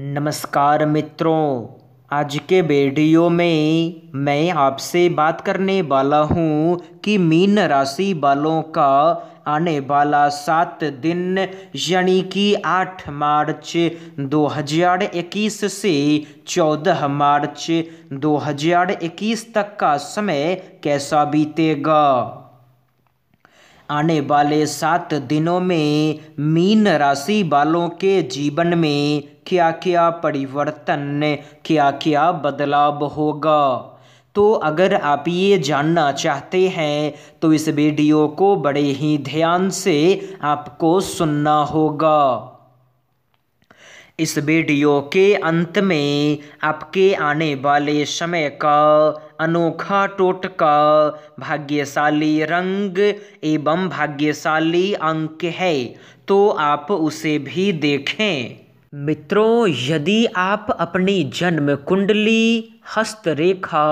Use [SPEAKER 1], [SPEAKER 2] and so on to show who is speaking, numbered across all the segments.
[SPEAKER 1] नमस्कार मित्रों आज के वीडियो में मैं आपसे बात करने वाला हूँ कि मीन राशि वालों का आने वाला सात दिन यानी कि आठ मार्च 2021 से चौदह मार्च 2021 तक का समय कैसा बीतेगा आने वाले सात दिनों में मीन राशि वालों के जीवन में क्या क्या परिवर्तन क्या क्या बदलाव होगा तो अगर आप ये जानना चाहते हैं तो इस वीडियो को बड़े ही ध्यान से आपको सुनना होगा इस वीडियो के अंत में आपके आने वाले समय का अनोखा टोटका भाग्यशाली रंग एवं भाग्यशाली अंक है तो आप उसे भी देखें मित्रों यदि आप अपनी जन्म कुंडली हस्तरेखा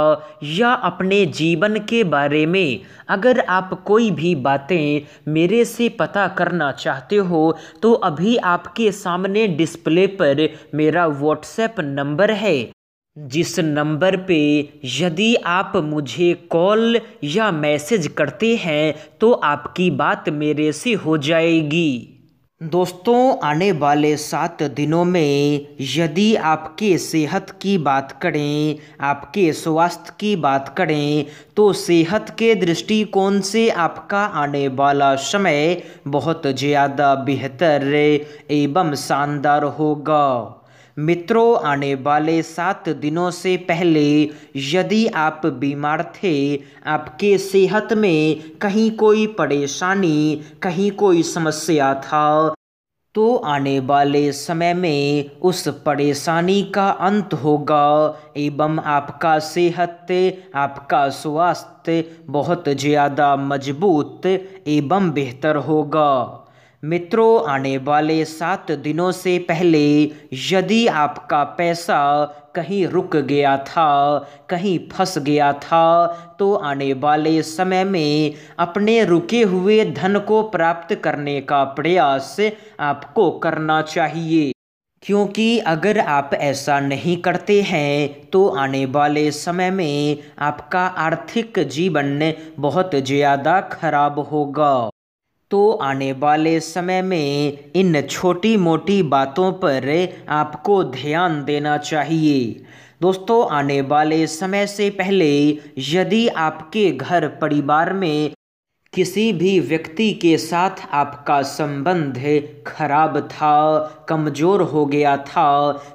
[SPEAKER 1] या अपने जीवन के बारे में अगर आप कोई भी बातें मेरे से पता करना चाहते हो तो अभी आपके सामने डिस्प्ले पर मेरा व्हाट्सएप नंबर है जिस नंबर पे यदि आप मुझे कॉल या मैसेज करते हैं तो आपकी बात मेरे से हो जाएगी दोस्तों आने वाले सात दिनों में यदि आपके सेहत की बात करें आपके स्वास्थ्य की बात करें तो सेहत के दृष्टिकोण से आपका आने वाला समय बहुत ज़्यादा बेहतर एवं शानदार होगा मित्रों आने वाले सात दिनों से पहले यदि आप बीमार थे आपके सेहत में कहीं कोई परेशानी कहीं कोई समस्या था तो आने वाले समय में उस परेशानी का अंत होगा एवं आपका सेहत आपका स्वास्थ्य बहुत ज़्यादा मजबूत एवं बेहतर होगा मित्रों आने वाले सात दिनों से पहले यदि आपका पैसा कहीं रुक गया था कहीं फंस गया था तो आने वाले समय में अपने रुके हुए धन को प्राप्त करने का प्रयास आपको करना चाहिए क्योंकि अगर आप ऐसा नहीं करते हैं तो आने वाले समय में आपका आर्थिक जीवन बहुत ज़्यादा खराब होगा तो आने वाले समय में इन छोटी मोटी बातों पर आपको ध्यान देना चाहिए दोस्तों आने वाले समय से पहले यदि आपके घर परिवार में किसी भी व्यक्ति के साथ आपका संबंध खराब था कमज़ोर हो गया था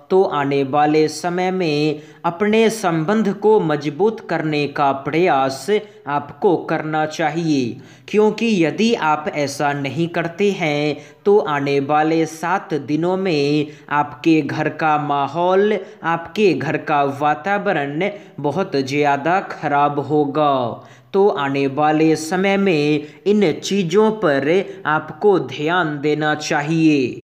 [SPEAKER 1] तो आने वाले समय में अपने संबंध को मजबूत करने का प्रयास आपको करना चाहिए क्योंकि यदि आप ऐसा नहीं करते हैं तो आने वाले सात दिनों में आपके घर का माहौल आपके घर का वातावरण बहुत ज़्यादा खराब होगा तो आने वाले समय में इन चीज़ों पर आपको ध्यान देना चाहिए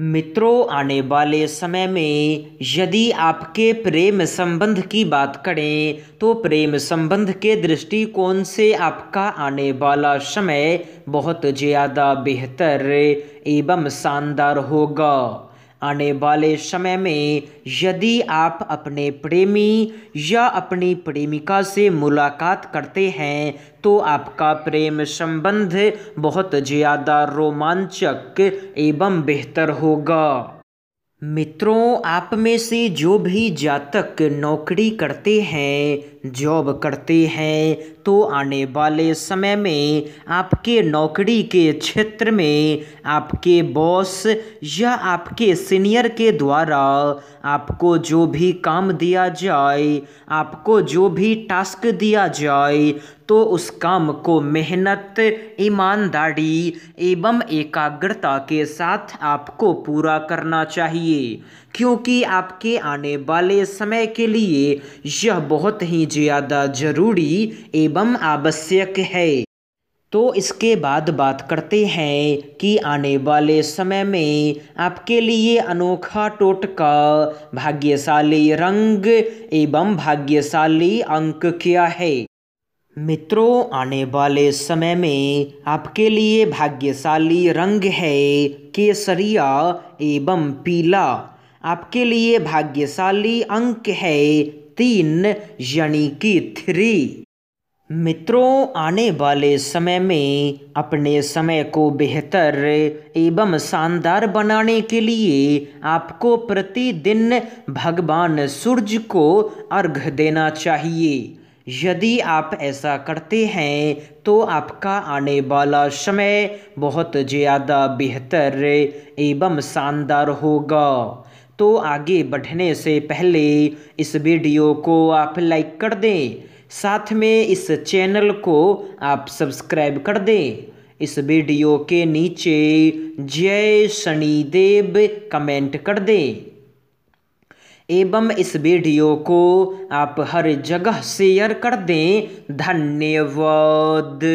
[SPEAKER 1] मित्रों आने वाले समय में यदि आपके प्रेम संबंध की बात करें तो प्रेम संबंध के दृष्टिकोण से आपका आने वाला समय बहुत ज़्यादा बेहतर एवं शानदार होगा आने वाले समय में यदि आप अपने प्रेमी या अपनी प्रेमिका से मुलाकात करते हैं तो आपका प्रेम संबंध बहुत ज़्यादा रोमांचक एवं बेहतर होगा मित्रों आप में से जो भी जातक नौकरी करते हैं जॉब करते हैं तो आने वाले समय में आपके नौकरी के क्षेत्र में आपके बॉस या आपके सीनियर के द्वारा आपको जो भी काम दिया जाए आपको जो भी टास्क दिया जाए तो उस काम को मेहनत ईमानदारी एवं एकाग्रता के साथ आपको पूरा करना चाहिए क्योंकि आपके आने वाले समय के लिए यह बहुत ही ज़्यादा ज़रूरी एवं आवश्यक है तो इसके बाद बात करते हैं कि आने वाले समय में आपके लिए अनोखा टोटका भाग्यशाली रंग एवं भाग्यशाली अंक क्या है मित्रों आने वाले समय में आपके लिए भाग्यशाली रंग है केसरिया एवं पीला आपके लिए भाग्यशाली अंक है तीन यानी कि थ्री मित्रों आने वाले समय में अपने समय को बेहतर एवं शानदार बनाने के लिए आपको प्रतिदिन भगवान सूर्य को अर्घ देना चाहिए यदि आप ऐसा करते हैं तो आपका आने वाला समय बहुत ज़्यादा बेहतर एवं शानदार होगा तो आगे बढ़ने से पहले इस वीडियो को आप लाइक कर दें साथ में इस चैनल को आप सब्सक्राइब कर दें इस वीडियो के नीचे जय शनिदेव कमेंट कर दें एवं इस वीडियो को आप हर जगह शेयर कर दें धन्यवाद